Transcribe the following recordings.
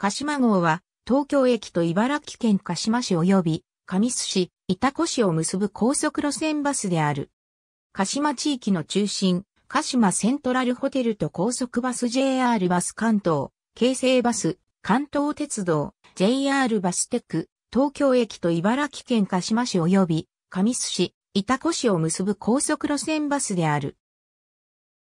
鹿島号は、東京駅と茨城県鹿島市及び、神栖市、板子市を結ぶ高速路線バスである。鹿島地域の中心、鹿島セントラルホテルと高速バス JR バス関東、京成バス、関東鉄道、JR バステック、東京駅と茨城県鹿島市及び、神栖市、板子市を結ぶ高速路線バスである。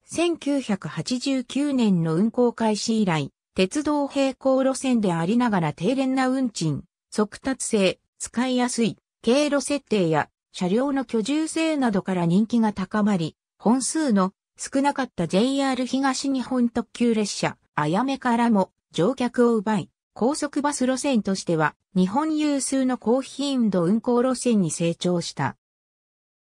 1989年の運行開始以来、鉄道並行路線でありながら低廉な運賃、速達性、使いやすい、経路設定や車両の居住性などから人気が高まり、本数の少なかった JR 東日本特急列車、あやめからも乗客を奪い、高速バス路線としては日本有数の高頻度運行路線に成長した。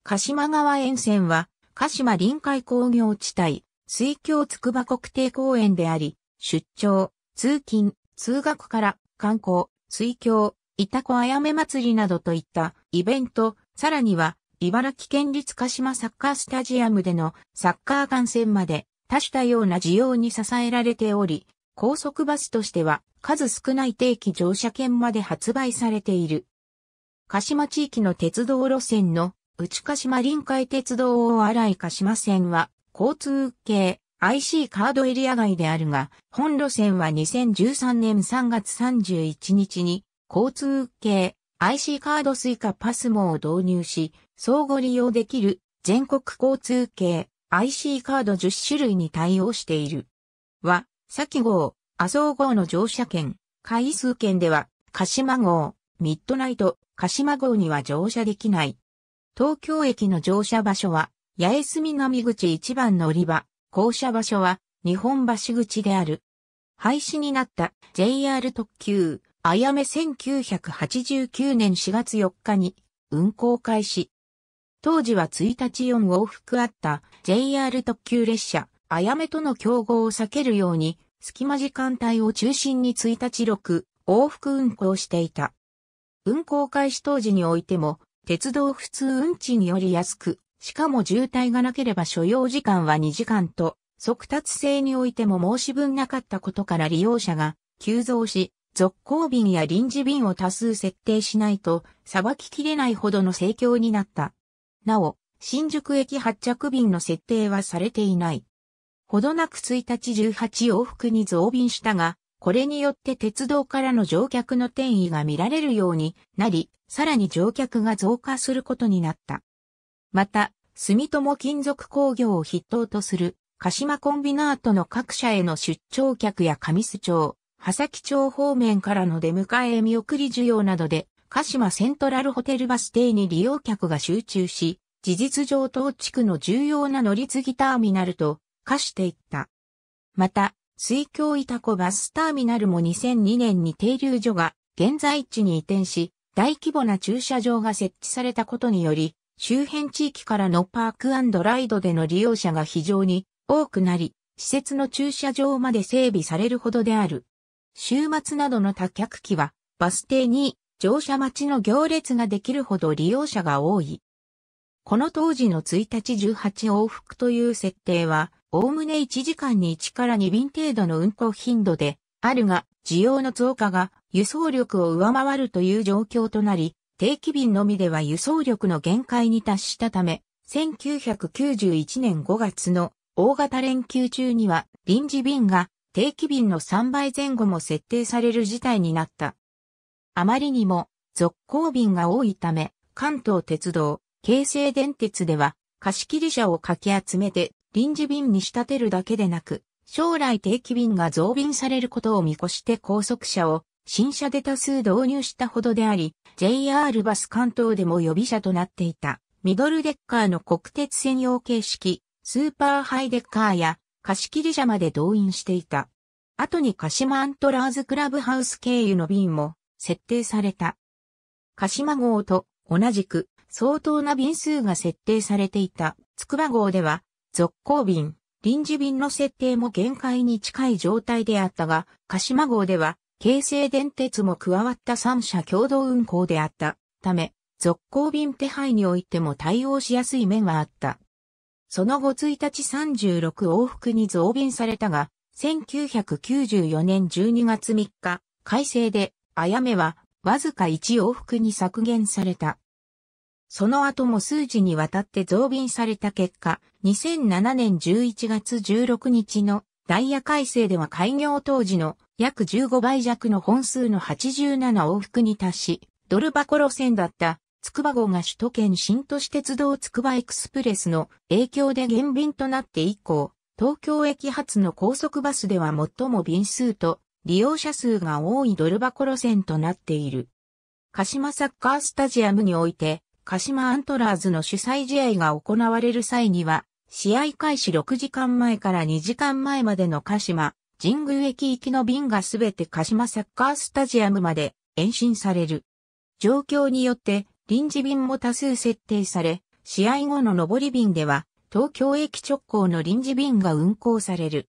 鹿島川沿線は鹿島臨海工業地帯、水郷筑波国定公園であり、出張、通勤、通学から観光、水郷、いたこあやめ祭りなどといったイベント、さらには茨城県立鹿島サッカースタジアムでのサッカー観戦まで多種多様な需要に支えられており、高速バスとしては数少ない定期乗車券まで発売されている。鹿島地域の鉄道路線の内鹿島臨海鉄道大洗鹿島線は交通系 IC カードエリア外であるが、本路線は2013年3月31日に、交通系 IC カードスイカパスモを導入し、相互利用できる全国交通系 IC カード10種類に対応している。は、先号、麻生号の乗車券、回数券では、鹿島号、ミッドナイト、鹿島号には乗車できない。東京駅の乗車場所は、八重洲南口一番乗り場、降車場所は日本橋口である。廃止になった JR 特急、あやめ1989年4月4日に運行開始。当時は1日4往復あった JR 特急列車、あやめとの競合を避けるように、隙間時間帯を中心に1日6往復運行していた。運行開始当時においても、鉄道普通運賃より安く、しかも渋滞がなければ所要時間は2時間と、速達性においても申し分なかったことから利用者が急増し、続行便や臨時便を多数設定しないと、さばききれないほどの盛況になった。なお、新宿駅発着便の設定はされていない。ほどなく1日18往復に増便したが、これによって鉄道からの乗客の転移が見られるようになり、さらに乗客が増加することになった。また、住友金属工業を筆頭とする、鹿島コンビナートの各社への出張客や上須町、波崎町方面からの出迎え見送り需要などで、鹿島セントラルホテルバス停に利用客が集中し、事実上当地区の重要な乗り継ぎターミナルと化していった。また、水京板子バスターミナルも2002年に停留所が現在地に移転し、大規模な駐車場が設置されたことにより、周辺地域からのパークライドでの利用者が非常に多くなり、施設の駐車場まで整備されるほどである。週末などの多客機は、バス停に乗車待ちの行列ができるほど利用者が多い。この当時の1日18往復という設定は、おおむね1時間に1から2便程度の運行頻度であるが、需要の増加が輸送力を上回るという状況となり、定期便のみでは輸送力の限界に達したため、1991年5月の大型連休中には臨時便が定期便の3倍前後も設定される事態になった。あまりにも続行便が多いため、関東鉄道、京成電鉄では貸切車をかき集めて臨時便に仕立てるだけでなく、将来定期便が増便されることを見越して高速車を新車で多数導入したほどであり、JR バス関東でも予備車となっていた、ミドルデッカーの国鉄専用形式、スーパーハイデッカーや貸切車まで動員していた。後に鹿島アントラーズクラブハウス経由の便も設定された。鹿島号と同じく相当な便数が設定されていた筑波号では続行便、臨時便の設定も限界に近い状態であったが、鹿島号では京成電鉄も加わった三社共同運行であったため、続行便手配においても対応しやすい面はあった。その後1日36往復に増便されたが、1994年12月3日、改正で、あやめは、わずか1往復に削減された。その後も数時にわたって増便された結果、2007年11月16日のダイヤ改正では開業当時の約15倍弱の本数の87往復に達し、ドル箱路線だった筑波号が首都圏新都市鉄道筑波エクスプレスの影響で減便となって以降、東京駅発の高速バスでは最も便数と利用者数が多いドル箱路線となっている。鹿島サッカースタジアムにおいて、鹿島アントラーズの主催試合が行われる際には、試合開始6時間前から2時間前までの鹿島神宮駅行きの便がすべて鹿島サッカースタジアムまで延伸される。状況によって臨時便も多数設定され、試合後の上り便では東京駅直行の臨時便が運行される。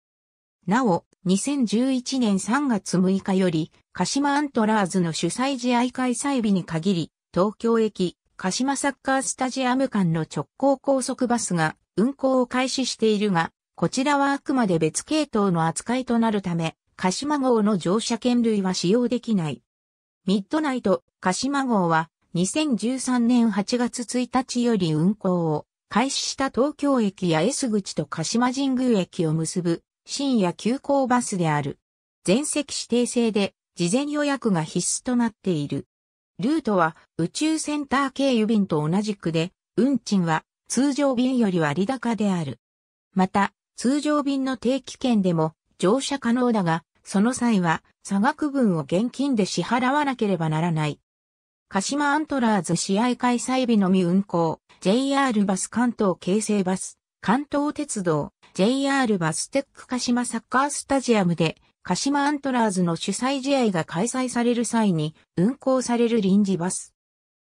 なお、2011年3月6日より、鹿島アントラーズの主催試合開催日に限り、東京駅、鹿島サッカースタジアム間の直行高速バスが運行を開始しているが、こちらはあくまで別系統の扱いとなるため、鹿島号の乗車券類は使用できない。ミッドナイト、鹿島号は2013年8月1日より運行を開始した東京駅や S 口と鹿島神宮駅を結ぶ深夜急行バスである。全席指定制で事前予約が必須となっている。ルートは宇宙センター経由便と同じくで、運賃は通常便より割高である。また、通常便の定期券でも乗車可能だが、その際は差額分を現金で支払わなければならない。鹿島アントラーズ試合開催日のみ運行、JR バス関東京成バス、関東鉄道、JR バステック鹿島サッカースタジアムで、鹿島アントラーズの主催試合が開催される際に運行される臨時バス。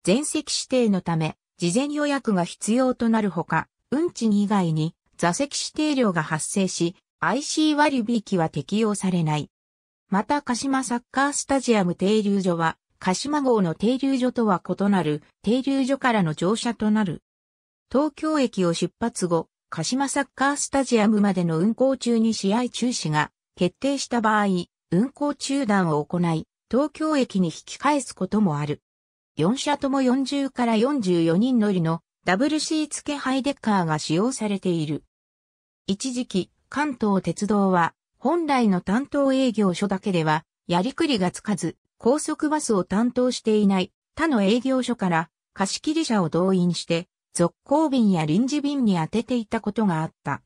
全席指定のため、事前予約が必要となるほか、運賃以外に座席指定料が発生し、IC 割引は適用されない。また鹿島サッカースタジアム停留所は、鹿島号の停留所とは異なる停留所からの乗車となる。東京駅を出発後、鹿島サッカースタジアムまでの運行中に試合中止が決定した場合、運行中断を行い、東京駅に引き返すこともある。4社とも40から44人乗りのダブルシーツ系ハイデッカーが使用されている。一時期、関東鉄道は、本来の担当営業所だけでは、やりくりがつかず、高速バスを担当していない他の営業所から貸切車を動員して、続行便や臨時便に当てていたことがあった。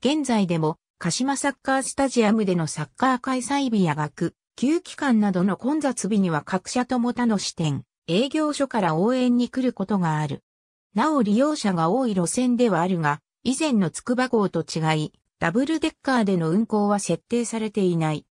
現在でも、鹿島サッカースタジアムでのサッカー開催日や学、休期間などの混雑日には各社とも他の支店、営業所から応援に来ることがある。なお利用者が多い路線ではあるが、以前の筑波号と違い、ダブルデッカーでの運行は設定されていない。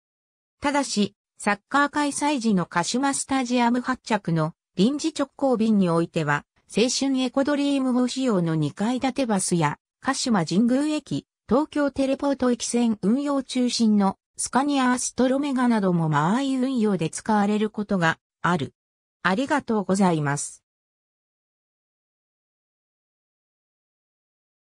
ただし、サッカー開催時の鹿島スタジアム発着の臨時直行便においては、青春エコドリーム号使用の2階建てバスや、鹿島神宮駅、東京テレポート駅線運用中心のスカニアアストロメガなども間合い運用で使われることがある。ありがとうございます。